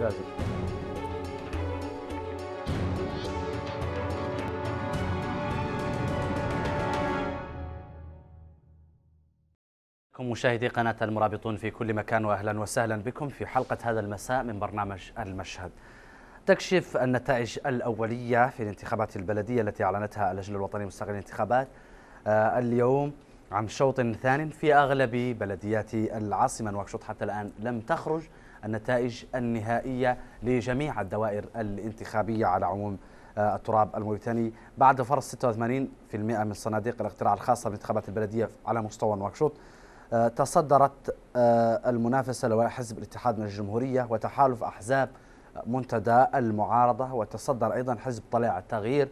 جازم مشاهدي قناة المرابطون في كل مكان وأهلا وسهلا بكم في حلقة هذا المساء من برنامج المشهد تكشف النتائج الأولية في الانتخابات البلدية التي أعلنتها اللجنة الوطنية المستقلة للانتخابات آه، اليوم عن شوط ثان في أغلب بلديات العاصمة نواكشوط حتى الآن لم تخرج النتائج النهائية لجميع الدوائر الانتخابية على عموم آه، التراب الموريتاني بعد فرض 86% من صناديق الاقتراع الخاصة بانتخابات البلدية على مستوى نواكشوط آه، تصدرت آه، المنافسة لولاء حزب الاتحاد من الجمهورية وتحالف أحزاب منتدى المعارضة وتصدر أيضا حزب طلع التغيير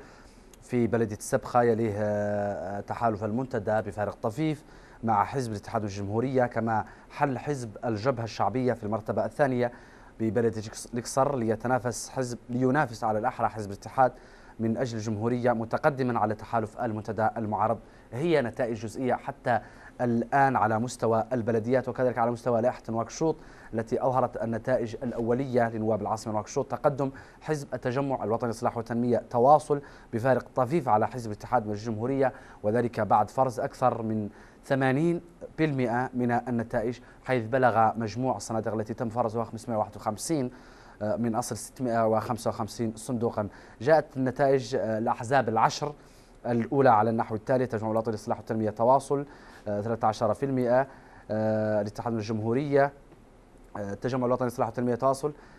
في بلدية السبخة يليه تحالف المنتدى بفارق طفيف مع حزب الاتحاد والجمهورية كما حل حزب الجبهة الشعبية في المرتبة الثانية ببلدة الإكسر ليتنافس حزب لينافس على الأحرى حزب الاتحاد من أجل الجمهورية متقدما على تحالف المنتدى المعارض هي نتائج جزئية حتى الآن على مستوى البلديات وكذلك على مستوى لائحة نواكشوط التي أظهرت النتائج الأولية لنواب العاصمة نواكشوط تقدم حزب التجمع الوطني للإصلاح والتنمية تواصل بفارق طفيف على حزب الاتحاد والجمهورية وذلك بعد فرز أكثر من 80% من النتائج حيث بلغ مجموع الصناديق التي تم فرزها 551 آه، من أصل 655 صندوقا جاءت النتائج آه، الأحزاب العشر الأولى على النحو التالي تجمع الوطني للإصلاح والتنمية تواصل 13% آه، الاتحاد الجمهورية التجمع الوطني للإصلاح والتنمية تواصل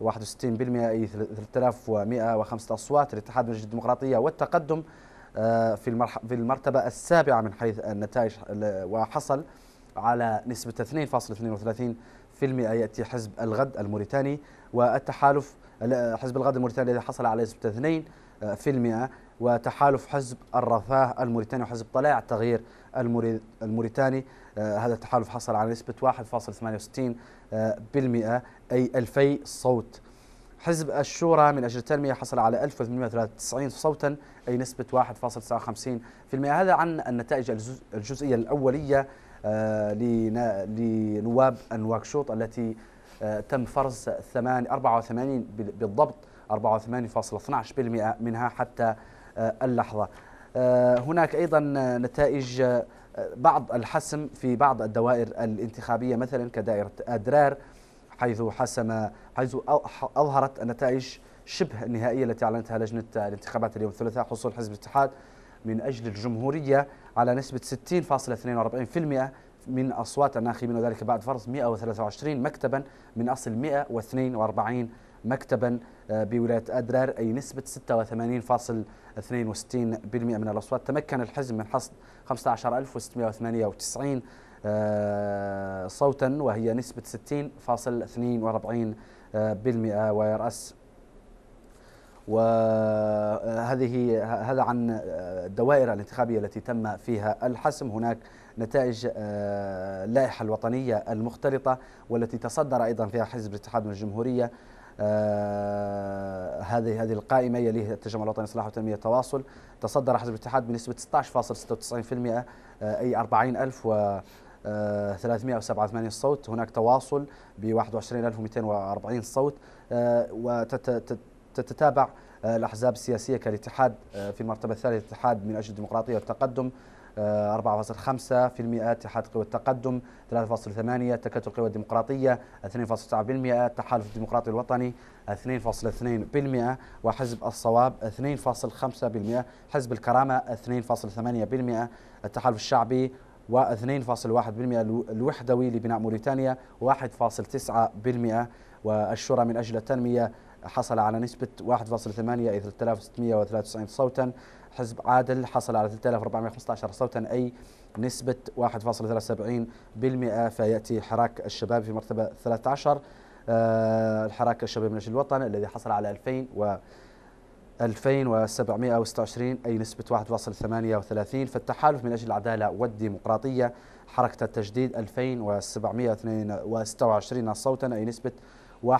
61% أي 3105 أصوات الاتحاد المجلس الديمقراطية والتقدم آه، في في المرتبة السابعة من حيث النتائج وحصل على نسبة 2.32% يأتي حزب الغد الموريتاني والتحالف حزب الغد الموريتاني الذي حصل على نسبة 2% وتحالف حزب الرفاه الموريتاني وحزب طلائع التغيير الموريتاني آه، هذا التحالف حصل على نسبة 1.68% أي ألفي صوت حزب الشورى من أجل التنمية حصل على 1893 صوتا أي نسبة 1.59% هذا عن النتائج الجزئية الأولية آه، لنواب النواكشوط التي آه، تم فرز 84 بالضبط 84.12% منها حتى آه، اللحظة هناك أيضا نتائج بعض الحسم في بعض الدوائر الانتخابية مثلا كدائرة أدرار حيث حسم حيث أظهرت النتائج شبه النهائية التي أعلنتها لجنة الانتخابات اليوم الثلاثاء حصول حزب الاتحاد من أجل الجمهورية على نسبة 60.42% من أصوات الناخبين وذلك بعد فرض 123 مكتبا من أصل 142 مكتبا آه، بولاية أدرار أي نسبة 86.62% من الأصوات تمكن الحزب من حصد 15698 آه، صوتا وهي نسبة 60.42% ويرأس وهذه هذا عن الدوائر الانتخابية التي تم فيها الحسم هناك نتائج آه، اللائحة الوطنية المختلطة والتي تصدر أيضا فيها حزب الاتحاد والجمهورية آه هذه هذه القائمه يليها التجمع الوطني لصلاح وتنميه التواصل تصدر حزب الاتحاد بنسبه 16.96% آه اي 40000 و 387 آه، صوت هناك تواصل ب 21240 صوت آه، وتتتابع آه، الأحزاب السياسية كالاتحاد في المرتبة الثالثة الاتحاد من أجل الديمقراطية والتقدم 4.5% اتحاد قوى التقدم 3.8 تكتل قوى الديمقراطية 2.9% التحالف الديمقراطي الوطني 2.2% وحزب الصواب 2.5% حزب الكرامة 2.8% التحالف الشعبي و2.1% الوحدوي لبناء موريتانيا 1.9% والشورى من أجل التنمية حصل على نسبة 1.8 أي 3693 صوتا حزب عادل حصل على 3415 صوتا أي نسبة 1.73% فيأتي حراك الشباب في مرتبة 13 آه، الحراك الشباب من أجل الوطن الذي حصل على 2000 و 2726 أي نسبة 1.38 فالتحالف من أجل العدالة والديمقراطية حركة التجديد 2726 صوتا أي نسبة 1.3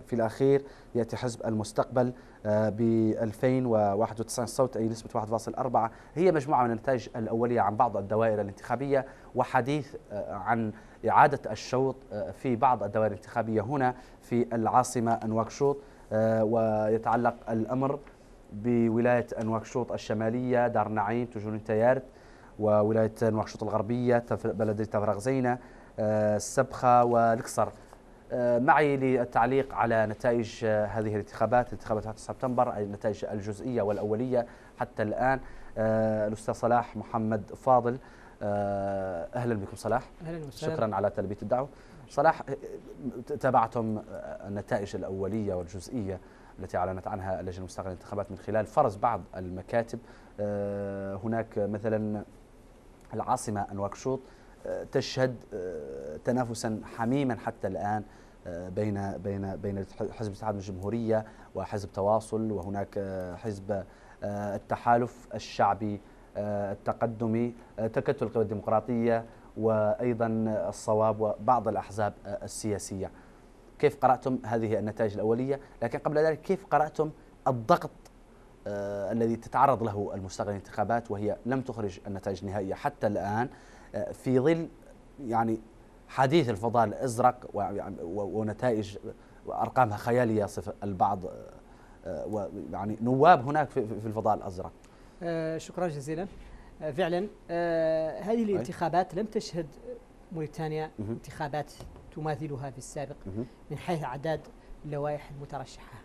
في الأخير يأتي حزب المستقبل آه، ب 2091 صوت أي نسبة 1.4 هي مجموعة من النتائج الأولية عن بعض الدوائر الانتخابية وحديث آه، عن إعادة الشوط آه، في بعض الدوائر الانتخابية هنا في العاصمة نواكشوط آه، ويتعلق الأمر بولاية أنواكشوط الشمالية دار نعيم تجون تيارت وولاية نواكشوط الغربية بلدية تفرغ زينة آه، السبخة والكسر آه، معي للتعليق على نتائج هذه الانتخابات انتخابات 9 سبتمبر النتائج الجزئية والأولية حتى الآن الأستاذ صلاح محمد فاضل أهلا بكم صلاح أهلا وسهلا شكرا على تلبية الدعوة صلاح تابعتم النتائج الأولية والجزئية التي أعلنت عنها اللجنة المستقلة للانتخابات من خلال فرز بعض المكاتب آه، هناك مثلا العاصمة أنواكشوط آه، تشهد آه، تنافسا حميما حتى الآن بين بين بين حزب الاتحاد الجمهورية وحزب تواصل وهناك حزب التحالف الشعبي التقدمي تكتل القوى الديمقراطية وأيضا الصواب وبعض الأحزاب السياسية كيف قرأتم هذه النتائج الأولية لكن قبل ذلك كيف قرأتم الضغط آه، الذي تتعرض له المستقبل الانتخابات وهي لم تخرج النتائج النهائية حتى الآن آه، في ظل يعني حديث الفضاء الأزرق يعني ونتائج أرقامها خيالية صف البعض آه، ويعني نواب هناك في الفضاء الأزرق شكرا جزيلا آه، فعلا آه، هذه طيب. الانتخابات لم تشهد موريتانيا انتخابات تماثلها في السابق من حيث أعداد اللوائح المترشحة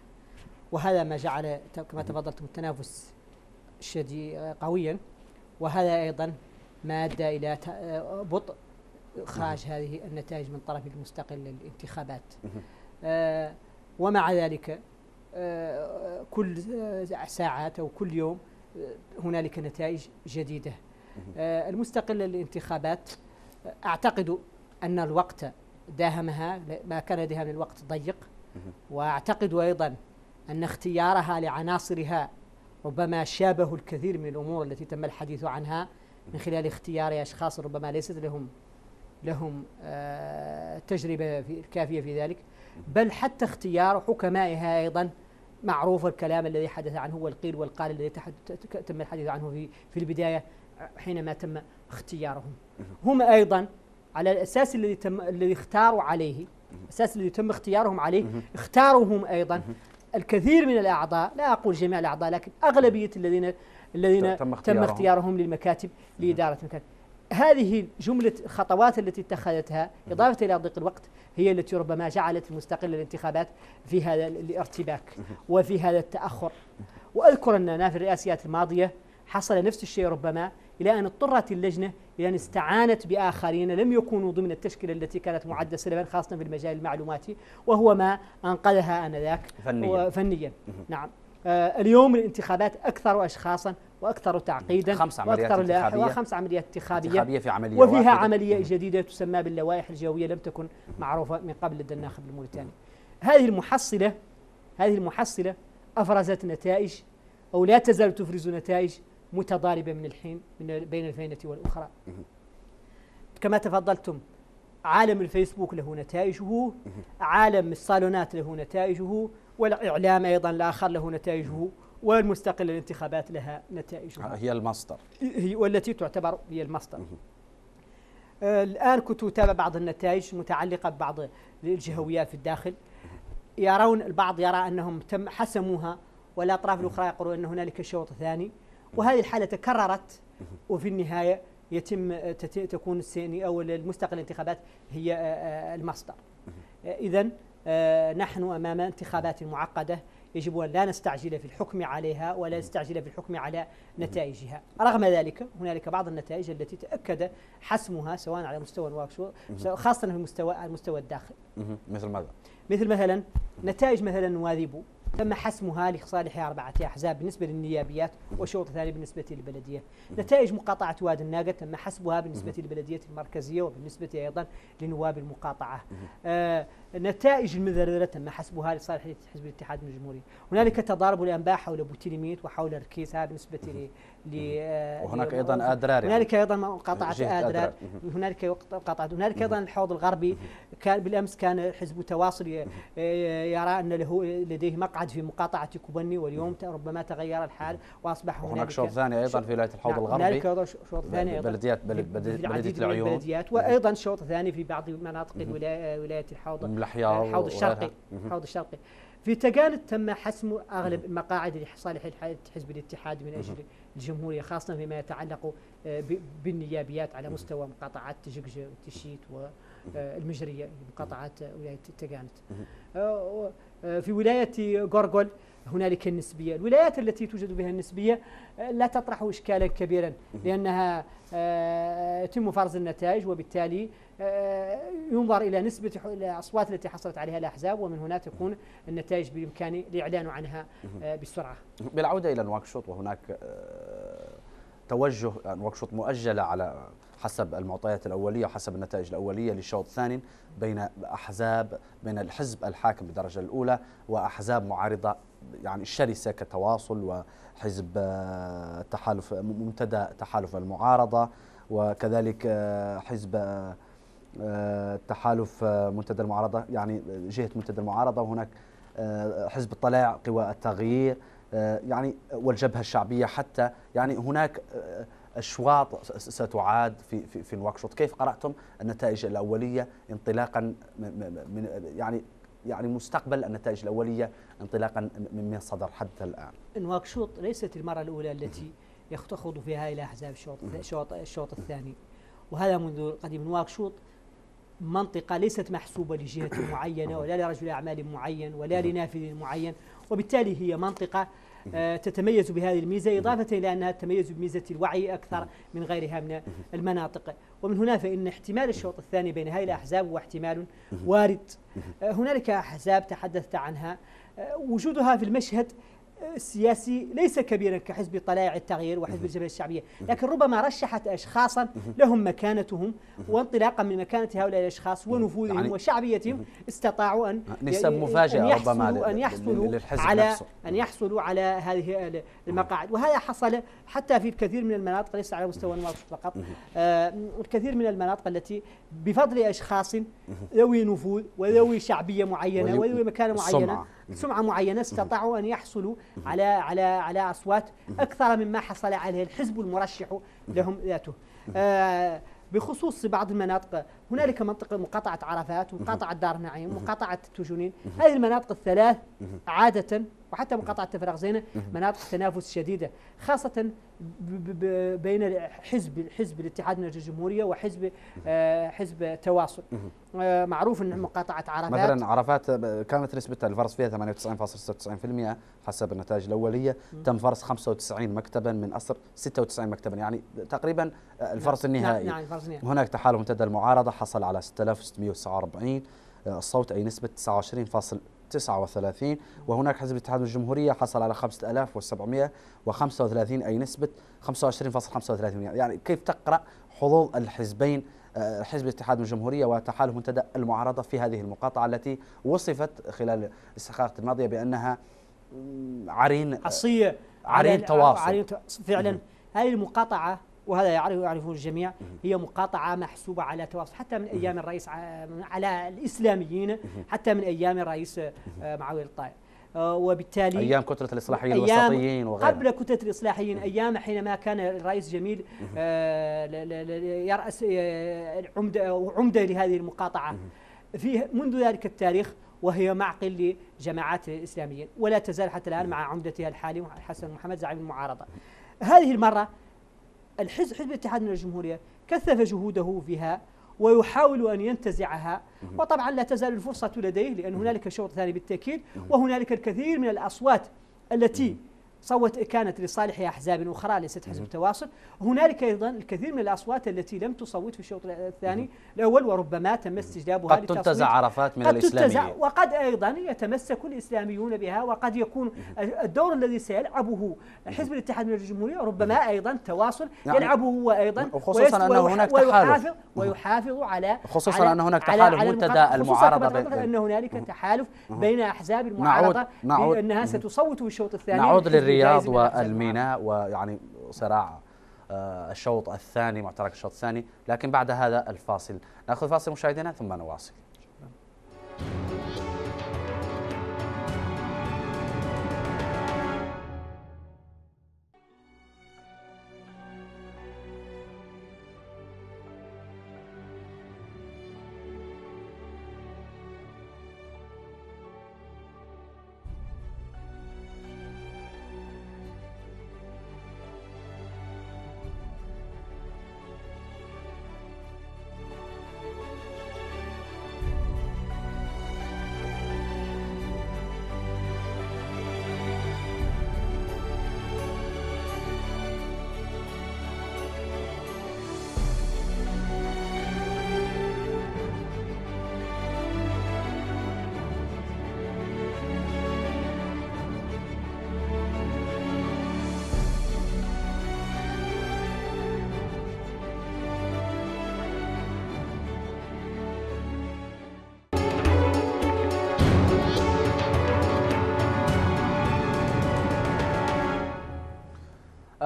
وهذا ما جعل كما تفضلتم التنافس شديد آه، قويا وهذا أيضا ما أدى إلى بطء إخراج هذه النتائج من طرف المستقل للانتخابات ومع ذلك كل ساعات أو كل يوم هنالك نتائج جديدة آه، المستقلة للانتخابات آه، أعتقد أن الوقت داهمها ما كان داهم الوقت ضيق وأعتقد أيضا أن اختيارها لعناصرها ربما شابه الكثير من الأمور التي تم الحديث عنها من خلال اختيار أشخاص ربما ليست لهم لهم آه، تجربة كافية في ذلك بل حتى اختيار حكمائها أيضا معروف الكلام الذي حدث عنه والقيل والقال الذي تم الحديث عنه في في البدايه حينما تم اختيارهم هم ايضا على الاساس الذي تم الذي اختاروا عليه الاساس الذي تم اختيارهم عليه اختاروا هم ايضا الكثير من الاعضاء لا اقول جميع الاعضاء لكن اغلبيه الذين الذين تم اختيارهم, تم اختيارهم للمكاتب لاداره المكاتب هذه جملة الخطوات التي اتخذتها إضافة إلى ضيق الوقت هي التي ربما جعلت المستقل الانتخابات في هذا الارتباك وفي هذا التأخر وأذكر أننا في الرئاسيات الماضية حصل نفس الشيء ربما إلى أن اضطرت اللجنة إلى أن استعانت بآخرين لم يكونوا ضمن التشكيلة التي كانت معدة سلبا خاصة في المجال المعلوماتي وهو ما أنقذها آنذاك فنيا, فنيا. نعم آه، اليوم الانتخابات أكثر أشخاصا واكثر تعقيدا خمس عمليات واكثر انتخابيه خمس عمليات انتخابيه, انتخابية في عملية وفيها واحدة. عمليه جديده تسمى باللوائح الجويه لم تكن معروفه من قبل لدى الناخب الموريتاني. هذه المحصله هذه المحصله افرزت نتائج او لا تزال تفرز نتائج متضاربه من الحين من بين الفينه والاخرى. كما تفضلتم عالم الفيسبوك له نتائجه، عالم الصالونات له نتائجه، والإعلام أيضا الآخر له نتائجه والمستقل الانتخابات لها نتائجها هي المصدر هي والتي تعتبر هي المصدر آه، الآن كنت أتابع بعض النتائج متعلقة ببعض الجهويات في الداخل يرون البعض يرى أنهم تم حسموها والأطراف الأخرى يقولون أن هنالك شوط ثاني وهذه الحالة تكررت وفي النهاية يتم تكون السيني أو المستقل الانتخابات هي آه، آه، المصدر إذا آه، نحن أمام انتخابات معقدة يجب أن لا نستعجل في الحكم عليها ولا نستعجل في الحكم على نتائجها رغم ذلك هنالك بعض النتائج التي تأكد حسمها سواء على مستوى الواكسو خاصة في المستوى المستوى الداخلي مثل ماذا؟ مثل مثلا نتائج مثلا واذيبو تم حسمها لصالح أربعة أحزاب بالنسبة للنيابيات وشوط ثاني بالنسبة للبلدية نتائج مقاطعة وادي الناقة تم حسبها بالنسبة للبلدية المركزية وبالنسبة أيضا لنواب المقاطعة آه نتائج المذررة تم حسبها لصالح حزب الاتحاد الجمهوري هنالك تضارب الأنباء حول بوتيليميت وحول ركيزها بالنسبة آه، وهناك ايضا ادرار يعني. هنالك ايضا قطعه ادرار هنالك قطعه هنالك ايضا الحوض الغربي كان بالامس كان حزب التواصل آه، يرى ان له لديه مقعد في مقاطعه كوبني واليوم ربما تغير الحال واصبح هناك هناك شوط ثاني ايضا في ولايه الحوض نعم، الغربي هنالك ايضا شوط ثاني ايضا بلديات بلديه العيون بلديات وايضا شوط ثاني في بعض مناطق آه، ولايه الحوض الحوض الشرقي الحوض الشرقي في تقالد تم حسم اغلب المقاعد لصالح حزب الاتحاد من اجل الجمهوريه خاصه فيما يتعلق آه، بالنيابيات على مستوى مقاطعات تجقجه وتشيت والمجريه آه، مقاطعات آه، ولايه تقانت في ولايه غورغول هنالك النسبية الولايات التي توجد بها النسبية آه، لا تطرح إشكالا كبيرا لأنها يتم آه، فرز النتائج وبالتالي آه، ينظر إلى نسبة الأصوات التي حصلت عليها الأحزاب ومن هنا تكون النتائج بإمكان الإعلان عنها بسرعة بالعودة إلى نواكشوط وهناك توجه نواكشوط مؤجلة على حسب المعطيات الأولية وحسب النتائج الأولية للشوط الثاني بين أحزاب بين الحزب الحاكم بالدرجة الأولى وأحزاب معارضة يعني الشرسة كتواصل وحزب آه، تحالف منتدى تحالف المعارضة وكذلك آه، حزب آه، تحالف منتدى المعارضة يعني جهة منتدى المعارضة وهناك حزب الطلائع قوى التغيير يعني والجبهة الشعبية حتى يعني هناك أشواط ستعاد في في, في نواكشوط كيف قرأتم النتائج الأولية انطلاقا من يعني يعني مستقبل النتائج الأولية انطلاقا مما صدر حتى الآن نواكشوط ليست المرة الأولى التي يخوض فيها إلى أحزاب الشوط الشوط الشوط الثاني وهذا منذ قديم نواكشوط منطقة ليست محسوبة لجهة معينة ولا لرجل أعمال معين ولا لنافذ معين وبالتالي هي منطقة آه، تتميز بهذه الميزة إضافة إلى أنها تتميز بميزة الوعي أكثر من غيرها من المناطق ومن هنا فإن احتمال الشوط الثاني بين هذه الأحزاب هو احتمال وارد آه، هنالك أحزاب تحدثت عنها آه، وجودها في المشهد السياسي ليس كبيرا كحزب طلائع التغيير وحزب الجبهه الشعبيه، لكن ربما رشحت اشخاصا لهم مكانتهم وانطلاقا من مكانه هؤلاء الاشخاص ونفوذهم يعني وشعبيتهم استطاعوا ان نسب نعم، مفاجاه ربما ان يحصلوا على نفسه. ان يحصلوا على هذه المقاعد، وهذا حصل حتى في الكثير من المناطق ليس على مستوى المناطق فقط، آه الكثير من المناطق التي بفضل اشخاص ذوي نفوذ وذوي شعبيه معينه وذوي مكانه معينه سمعة معينة استطاعوا أن يحصلوا على على على أصوات أكثر مما حصل عليه الحزب المرشح لهم ذاته آه، بخصوص بعض المناطق هنالك منطقة مقاطعة عرفات ومقاطعة دار نعيم ومقاطعة تجنين هذه المناطق الثلاث عادة وحتى مقاطعه تفرغ زينه مناطق تنافس شديده خاصه بين حزب حزب الاتحاد من الجمهوريه وحزب آه، حزب التواصل آه، معروف ان مقاطعه عرفات مثلا عرفات آه، كانت نسبه الفرص فيها 98.96% حسب النتائج الاوليه تم فرص 95 مكتبا من اصل 96 مكتبا يعني تقريبا الفرص النهائي نعم. نعم، هناك تحالف منتدى المعارضه حصل على 6649 الصوت اي نسبه 29.8% 39 وهناك حزب الاتحاد والجمهورية حصل على 5735 أي نسبة 25.35 يعني كيف تقرأ حظوظ الحزبين آه، حزب الاتحاد والجمهورية وتحالف منتدى المعارضة في هذه المقاطعة التي وصفت خلال الاستحقاقات الماضية بأنها عرين عصية عرين تواصل عرين فعلا هذه المقاطعة وهذا يعرف يعرفه الجميع هي مقاطعة محسوبة على تواصل حتى من أيام الرئيس على الإسلاميين حتى من أيام الرئيس آه، معاوية الطائي آه، وبالتالي ايام كتله الاصلاحيين الوسطيين وغيرها قبل كتله الاصلاحيين ايام حينما كان الرئيس جميل آه، يراس عمده عمده لهذه المقاطعه في منذ ذلك التاريخ وهي معقل لجماعات الاسلاميين ولا تزال حتى الان مع عمدتها الحالي حسن محمد زعيم المعارضه هذه المره الحزب حزب الاتحاد من الجمهورية كثف جهوده فيها ويحاول أن ينتزعها وطبعا لا تزال الفرصة لديه لأن هنالك شوط ثاني بالتأكيد وهنالك الكثير من الأصوات التي صوت كانت لصالح أحزاب أخرى ليست حزب التواصل هنالك أيضا الكثير من الأصوات التي لم تصوت في الشوط الثاني الأول وربما تم استجلابها قد تنتزع عرفات من قد الإسلاميين وقد أيضا يتمسك الإسلاميون بها وقد يكون الدور الذي سيلعبه حزب الاتحاد من الجمهورية ربما أيضا تواصل يعني يلعبه هو أيضا خصوصا أن هناك تحالف ويحافظ على خصوصا على أن هناك تحالف منتدى المعارضة أن هنالك تحالف بين أحزاب المعارضة نعود بأنها ستصوت في الشوط الثاني نعود الرياض والميناء ويعني صراع آه، الشوط الثاني معترك الشوط الثاني لكن بعد هذا الفاصل ناخذ فاصل مشاهدينا ثم نواصل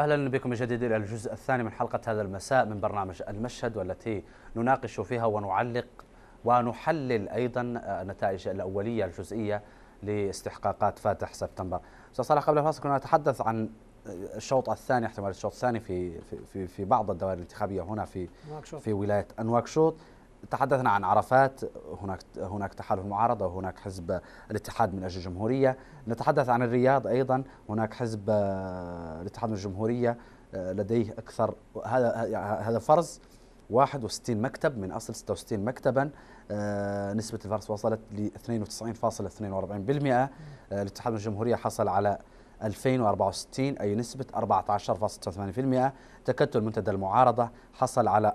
اهلا بكم مجددا الى الجزء الثاني من حلقه هذا المساء من برنامج المشهد والتي نناقش فيها ونعلق ونحلل ايضا النتائج الاوليه الجزئيه لاستحقاقات فاتح سبتمبر. استاذ صالح قبل الفاصل كنا نتحدث عن الشوط الثاني احتمال الشوط الثاني في في في بعض الدوائر الانتخابيه هنا في في ولايه انواكشوط تحدثنا عن عرفات هناك هناك تحالف المعارضه وهناك حزب الاتحاد من اجل الجمهوريه نتحدث عن الرياض ايضا هناك حزب آه، الاتحاد من الجمهوريه آه، لديه اكثر هذا هذا فرز 61 مكتب من اصل 66 مكتبا آه، نسبه الفرز وصلت ل 92.42% الاتحاد من الجمهوريه حصل على 2064 أي نسبة 14.8% تكتل منتدى المعارضة حصل على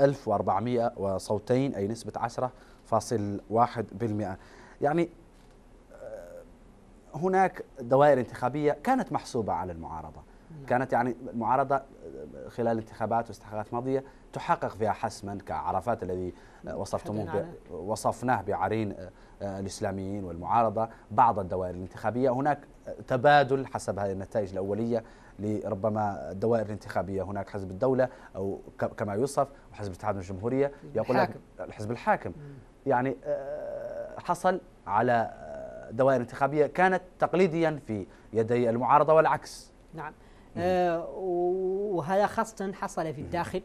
1400 آه، آه، وصوتين أي نسبة 10.1% يعني آه، هناك دوائر انتخابية كانت محسوبة على المعارضة نعم. كانت يعني المعارضة خلال انتخابات واستحقاقات ماضية تحقق فيها حسما كعرفات الذي وصفتموه وصفناه بعرين آه، آه، الإسلاميين والمعارضة بعض الدوائر الانتخابية هناك تبادل حسب هذه النتائج الأولية لربما الدوائر الانتخابية هناك حزب الدولة أو كما يوصف وحزب الاتحاد الجمهورية يقول الحاكم. لك الحزب الحاكم يعني آه، حصل على دوائر انتخابية كانت تقليديا في يدي المعارضة والعكس نعم وهذا خاصة حصل في الداخل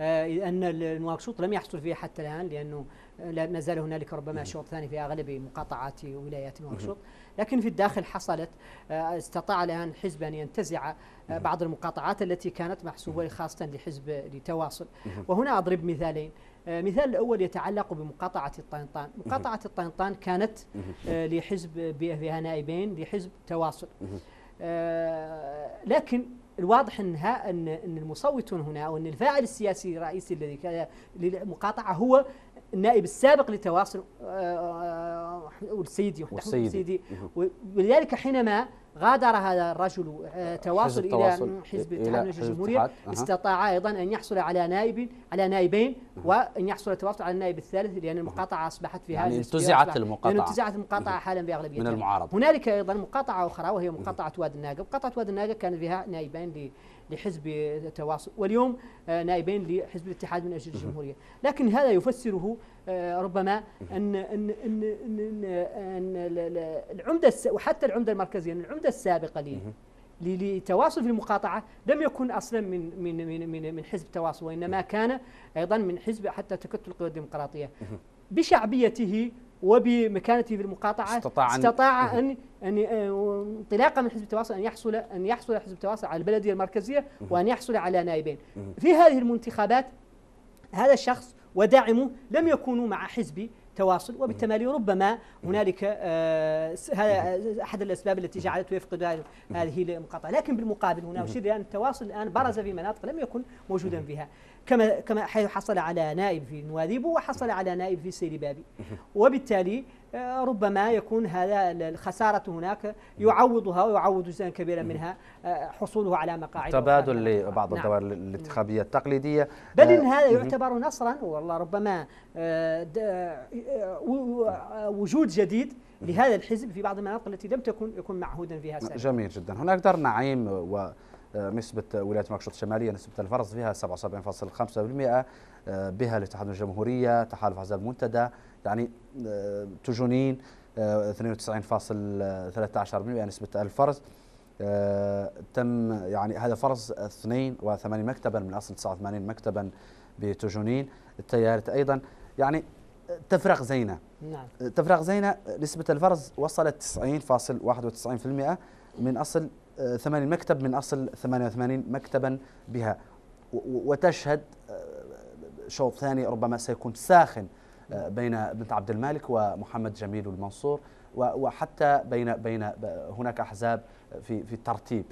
آه، أن نواكشوط لم يحصل فيها حتى الآن لأنه ما زال هنالك ربما نعم. شوط ثاني في أغلب مقاطعات ولايات نواكشوط نعم. لكن في الداخل حصلت آه، استطاع الآن الحزب أن ينتزع آه، نعم. بعض المقاطعات التي كانت محسوبة خاصة لحزب لتواصل وهنا أضرب مثالين مثال الأول يتعلق بمقاطعة الطينطان مقاطعة الطينطان كانت لحزب فيها نائبين لحزب تواصل لكن الواضح انها ان ان المصوتون هنا او ان الفاعل السياسي الرئيسي الذي كان للمقاطعه هو النائب السابق لتواصل آه، آه، والسيدي والسيدي, والسيدي. ولذلك حينما غادر هذا الرجل آه، تواصل الى حزب التحالف الجمهوريه استطاع ايضا ان يحصل على نائب على نائبين وان يحصل تواصل على النائب الثالث لان المقاطعه اصبحت في يعني هذه يعني انتزعت المقاطعه يعني انتزعت المقاطعه حالا باغلبيه من المعارضه هنالك ايضا مقاطعه اخرى وهي مقاطعه واد الناقه مقاطعه واد الناقه كان فيها نائبين لحزب التواصل واليوم آه، نائبين لحزب الاتحاد من اجل الجمهوريه، لكن هذا يفسره آه، ربما ان ان ان, إن, إن العمده وحتى العمده المركزيه العمده السابقه لي للتواصل في المقاطعة لم يكن أصلا من من من, من حزب التواصل وإنما كان أيضا من حزب حتى تكتل القوى الديمقراطية بشعبيته وبمكانته في المقاطعة استطاع, استطاع أن, أن انطلاقا من حزب التواصل أن يحصل أن يحصل حزب التواصل على البلدية المركزية وأن يحصل على نائبين في هذه المنتخبات هذا الشخص وداعمه لم يكونوا مع حزب تواصل وبالتمالي ربما هنالك آه، احد الاسباب التي جعلته يفقد هذه المقاطعه لكن بالمقابل هنا اشير الى ان التواصل الان برز في مناطق لم يكن موجودا فيها كما كما حصل على نائب في نواديبو وحصل على نائب في سيري بابي وبالتالي آه، ربما يكون هذا الخسارة هناك يعوضها ويعوض جزءا كبيرا منها آه، حصوله على مقاعد تبادل لبعض نعم. الدوائر الانتخابية التقليدية بل إن آه، هذا يعتبر نصرا والله ربما وجود جديد لهذا الحزب في بعض المناطق التي لم تكن يكون معهودا فيها سابقا جميل جدا هناك دار نعيم و نسبة ولاية مكشوط الشمالية نسبة الفرز فيها 77.5% آه، بها الاتحاد الجمهورية تحالف أحزاب المنتدى يعني آه، تجنين 92.13% آه، نسبة الفرز تم يعني هذا فرز 82 مكتبا من أصل 89 مكتبا بتجنين التيارت أيضا يعني تفرق زينة نعم. تفرق زينة نسبة الفرز وصلت 90.91% من أصل 80 مكتب من أصل 88 مكتبا بها وتشهد آه، شوط ثاني ربما سيكون ساخن آه، بين بنت عبد المالك ومحمد جميل المنصور وحتى بين بين آه، هناك احزاب في في الترتيب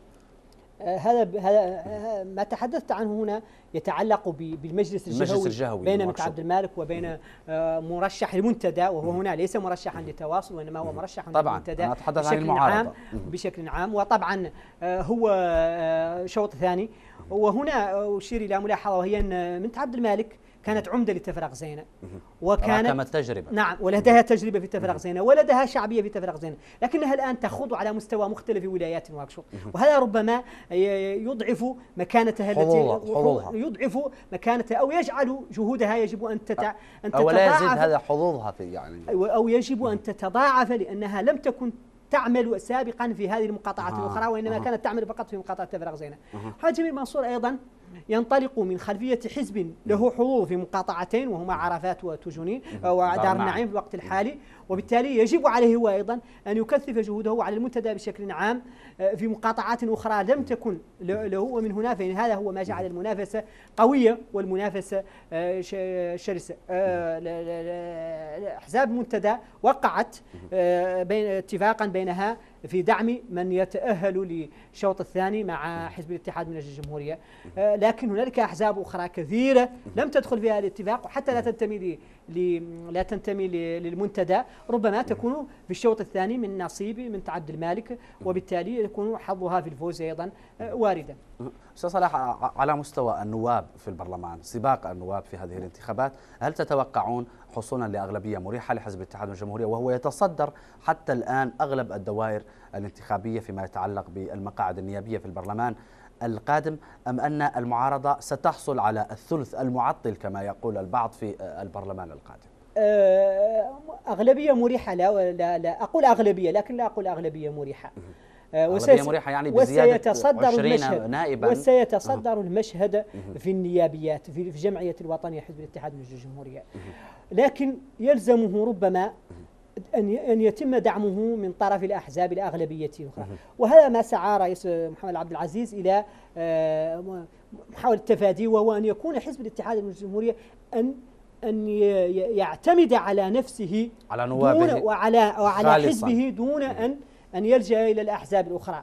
هذا هذا آه، ما تحدثت عنه هنا يتعلق بالمجلس الجهوي, المجلس الجهوي بين مكتوب. عبد المالك وبين آه، مرشح المنتدى وهو هنا ليس مرشحا للتواصل وانما هو مرشح للمنتدى طبعا أتحدث عن المعارضة. عام بشكل عام وطبعا آه، هو شوط ثاني وهنا اشير الى ملاحظه وهي ان بنت عبد المالك كانت عمدة لتفرق زينة وكانت راكمت تجربة نعم ولدها تجربة في تفرق زينة ولدها شعبية في تفرق زينة لكنها الآن تخوض على مستوى مختلف في ولايات نواكشوط وهذا ربما يضعف مكانتها التي يضعف مكانتها أو يجعل جهودها يجب أن تتع أن أو لا يزيد هذا حظوظها في يعني أو يجب أن تتضاعف لأنها لم تكن تعمل سابقا في هذه المقاطعات آه الأخرى وإنما آه كانت تعمل فقط في مقاطعة تفرق زينة آه جميل منصور أيضا ينطلق من خلفية حزب له حضور في مقاطعتين وهما عرفات وتجنين ودار نعم. النعيم في الوقت الحالي وبالتالي يجب عليه هو أيضا أن يكثف جهوده على المنتدى بشكل عام آه، في مقاطعات أخرى لم تكن له ومن هنا فإن هذا هو ما جعل المنافسة قوية والمنافسة آه، شرسة آه، أحزاب المنتدى وقعت بين اتفاقا بينها في دعم من يتأهل للشوط الثاني مع حزب الاتحاد من أجل الجمهورية لكن هنالك أحزاب أخرى كثيرة لم تدخل في هذا الاتفاق وحتى لا تنتمي لا تنتمي للمنتدى ربما تكون في الشوط الثاني من نصيب من تعدي المالك وبالتالي يكون حظها في الفوز أيضا آه، واردا استاذ صلاح على مستوى النواب في البرلمان سباق النواب في هذه الانتخابات هل تتوقعون حصولا لاغلبيه مريحه لحزب الاتحاد والجمهوريه وهو يتصدر حتى الان اغلب الدوائر الانتخابيه فيما يتعلق بالمقاعد النيابيه في البرلمان القادم ام ان المعارضه ستحصل على الثلث المعطل كما يقول البعض في آه، البرلمان القادم آه، أغلبية مريحة لا, لا, لا أقول أغلبية لكن لا أقول أغلبية مريحة آه، أغلبية مريحة يعني بزيادة وسيتصدر نائبا وسيتصدر المشهد في النيابيات في جمعية الوطنية حزب الاتحاد من الجمهورية لكن يلزمه ربما أن أن يتم دعمه من طرف الأحزاب الأغلبية الأخرى وهذا ما سعى رئيس محمد عبد العزيز إلى آه، محاولة تفادي وهو أن يكون حزب الاتحاد من الجمهورية أن أن يعتمد على نفسه على نوابه دون وعلى, وعلى حزبه دون أن أن يلجأ إلى الأحزاب الأخرى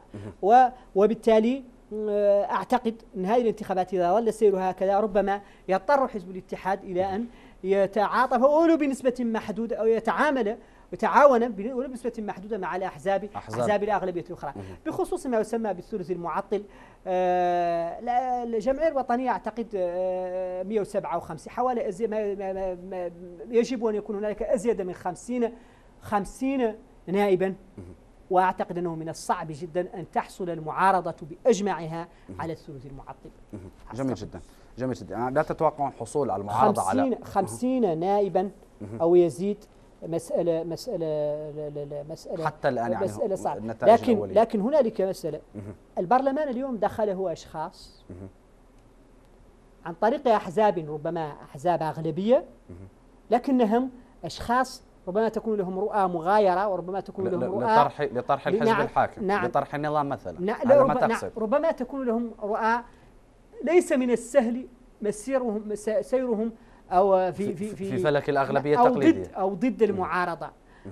وبالتالي آه، أعتقد أن هذه الانتخابات إذا ظل السير هكذا ربما يضطر حزب الاتحاد إلى أن يتعاطف أولو بنسبة محدودة أو يتعامل وتعاون بنسبة محدودة مع الأحزاب أحزاب, أحزاب الأغلبية الأخرى بخصوص ما يسمى بالثلث المعطل آه، الجمعية الوطنية أعتقد 157 آه، حوالي أزي... ما يجب أن يكون هناك أزيد من 50 50 نائبا واعتقد انه من الصعب جدا ان تحصل المعارضه باجمعها على الثلث المعطل. جميل جدا، جميل جدا، لا تتوقعون حصول على المعارضه 50 على 50 نائبا او يزيد مسألة مسألة مسألة حتى الآن يعني مسألة صعبة لكن الأولية. لكن هنالك مسألة البرلمان اليوم دخله أشخاص عن طريق أحزاب ربما أحزاب أغلبية لكنهم أشخاص ربما تكون لهم رؤى مغايرة وربما تكون لهم رؤى لطرح لطرح الحزب نعم الحاكم نعم لطرح النظام مثلا نعم هذا ما نعم، تقصد ربما تكون لهم رؤى ليس من السهل مسيرهم سيرهم او في في في, في فلك الاغلبيه التقليديه او ضد او ضد المعارضه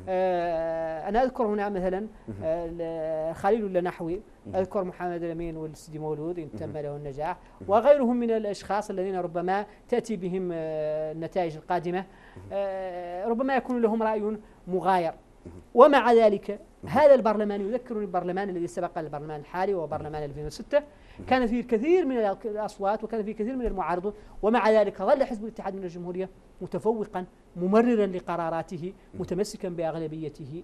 آه، انا اذكر هنا مثلا آه، خليل النحوي اذكر محمد الامين والسيدي مولود ان تم له النجاح وغيرهم من الاشخاص الذين ربما تاتي بهم آه، النتائج القادمه ربما يكون لهم راي مغاير ومع ذلك هذا البرلمان يذكرني البرلمان الذي سبق البرلمان الحالي وهو برلمان 2006 كان فيه الكثير من الأصوات وكان فيه الكثير من المعارضة ومع ذلك ظل حزب الاتحاد من الجمهورية متفوقا ممررا لقراراته متمسكا بأغلبيته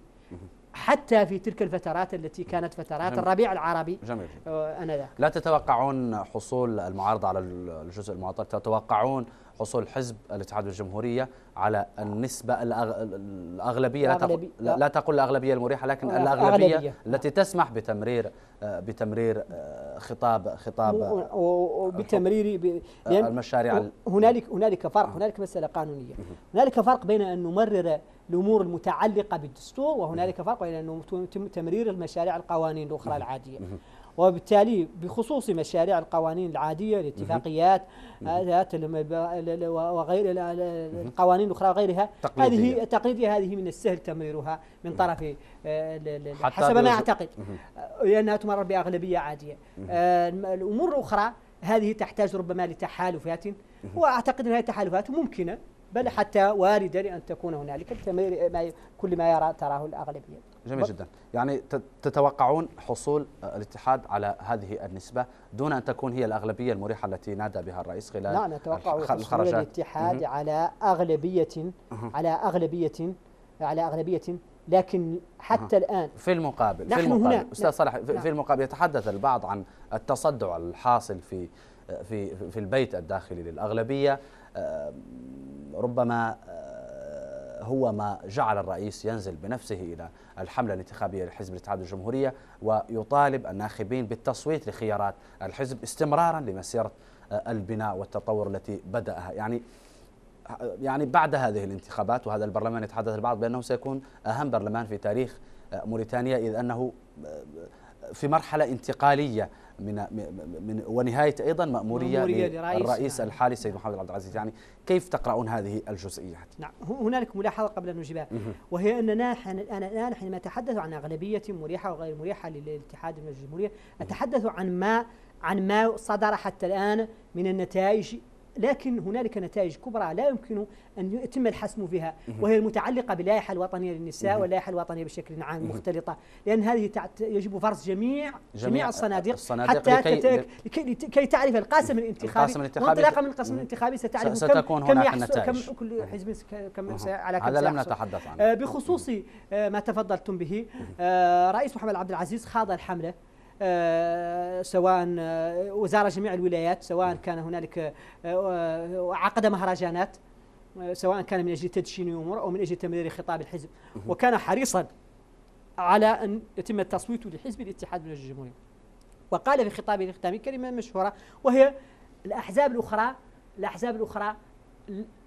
حتى في تلك الفترات التي كانت فترات جميل. الربيع العربي جميل آه، أنا ذاك لا تتوقعون حصول المعارضة على الجزء المعطل تتوقعون حصول حزب الاتحاد والجمهورية على النسبة الأغلبية لا تقول لا تقول الأغلبية المريحة لكن الأغلبية التي تسمح بتمرير آه، بتمرير آه، خطاب خطاب وبتمرير آه، يعني المشاريع هنالك هنالك فرق هنالك مسألة قانونية هنالك فرق بين أن نمرر الامور المتعلقه بالدستور وهنالك فرق بين أن تم تمرير المشاريع القوانين الاخرى العاديه وبالتالي بخصوص مشاريع القوانين العادية الاتفاقيات آه، وغير القوانين الأخرى وغيرها هذه التقليدية هذه من السهل تمريرها من طرف آه، حسب ما أعتقد آه، لأنها تمرر بأغلبية عادية الأمور الأخرى هذه تحتاج ربما لتحالفات واعتقد ان هذه التحالفات ممكنه بل حتى واردة لأن تكون هنالك كل ما يرى تراه الأغلبية جميل جدا يعني تتوقعون حصول آه، الاتحاد على هذه النسبة دون أن تكون هي الأغلبية المريحة التي نادى بها الرئيس خلال نعم نتوقع حصول الاتحاد على أغلبية على أغلبية على أغلبية لكن حتى الآن في المقابل نحن في المقابل هنا أستاذ نعم. صالح في, في نعم. المقابل يتحدث البعض عن التصدع الحاصل في آه، في في البيت الداخلي للأغلبية ربما آه، هو ما جعل الرئيس ينزل بنفسه إلى الحملة الانتخابية لحزب الاتحاد الجمهورية ويطالب الناخبين بالتصويت لخيارات الحزب استمرارا لمسيرة آه، البناء والتطور التي بدأها يعني آه، يعني بعد هذه الانتخابات وهذا البرلمان يتحدث البعض بأنه سيكون أهم برلمان في تاريخ موريتانيا إذ أنه في مرحلة انتقالية من من ونهايه ايضا ماموريه, مأمورية للرئيس نعم. الحالي السيد محمد عبد العزيز يعني كيف تقرؤون هذه الجزئيات؟ نعم هنالك ملاحظه قبل ان نجيبها وهي اننا حين الان الان حينما اتحدث عن اغلبيه مريحه وغير مريحه للاتحاد من الجمهوريه اتحدث عن ما عن ما صدر حتى الان من النتائج لكن هنالك نتائج كبرى لا يمكن أن يتم الحسم فيها وهي المتعلقة باللائحة الوطنية للنساء واللائحة الوطنية بشكل عام مختلطة لأن هذه يجب فرص جميع جميع الصناديق, الصناديق حتى لكي, لكي, لكي تعرف القاسم الانتخابي وانطلاقا من القاسم الانتخابي ستعرف ستكون كم هناك كم النتائج كم كل حزب كم على كم هذا لم نتحدث عنه آه، بخصوص آه، ما تفضلتم به آه، رئيس محمد عبد العزيز خاض الحملة آه، سواء آه، وزار جميع الولايات سواء نعم. كان هنالك آه، عقد مهرجانات سواء كان من اجل تدشين امور او من اجل تمرير خطاب الحزب وكان حريصا على ان يتم التصويت لحزب الاتحاد من الجمهوريه وقال في خطابه الختامي كلمه مشهوره وهي الاحزاب الاخرى الاحزاب الاخرى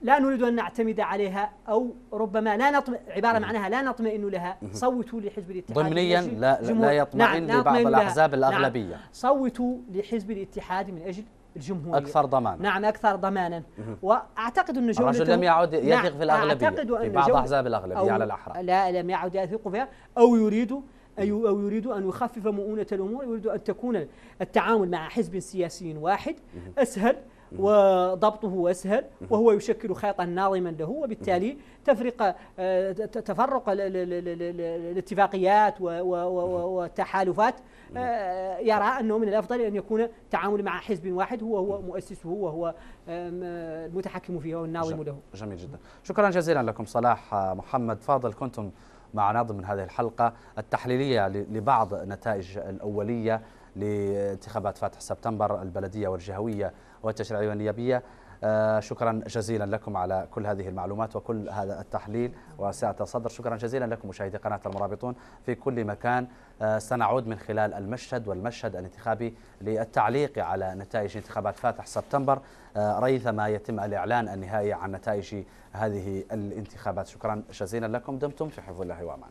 لا نريد أن نعتمد عليها أو ربما لا نطمئن عبارة معناها لا نطمئن لها صوتوا لحزب الاتحاد ضمنيا لا, لا يطمئن نعم لبعض نعم الأحزاب الأغلبية نعم صوتوا لحزب الاتحاد من أجل الجمهورية أكثر ضمانا نعم أكثر ضمانا وأعتقد أن جولته الرجل لم يعد نعم، يثق في الأغلبية أعتقد أن في بعض أحزاب الأغلبية على الأحرى لا لم يعد يثق فيها أو يريد أو يريد أن يخفف مؤونة الأمور يريد أن تكون التعامل مع حزب سياسي واحد أسهل وضبطه أسهل وهو يشكل خيطا ناظما له وبالتالي تفرق آه، تفرق الاتفاقيات والتحالفات آه، يرى أنه من الأفضل أن يكون تعامل مع حزب واحد هو هو مؤسسه وهو آه، المتحكم فيه والناظم له جميل جدا شكرا جزيلا لكم صلاح محمد فاضل كنتم معنا ضمن هذه الحلقة التحليلية لبعض النتائج الأولية لانتخابات فاتح سبتمبر البلدية والجهوية والتشريعية النيابية آه، شكرا جزيلا لكم على كل هذه المعلومات وكل هذا التحليل وسعة الصدر شكرا جزيلا لكم مشاهدي قناة المرابطون في كل مكان آه، سنعود من خلال المشهد والمشهد الانتخابي للتعليق على نتائج انتخابات فاتح سبتمبر آه، ريثما يتم الإعلان النهائي عن نتائج هذه الانتخابات شكرا جزيلا لكم دمتم في حفظ الله وأمانه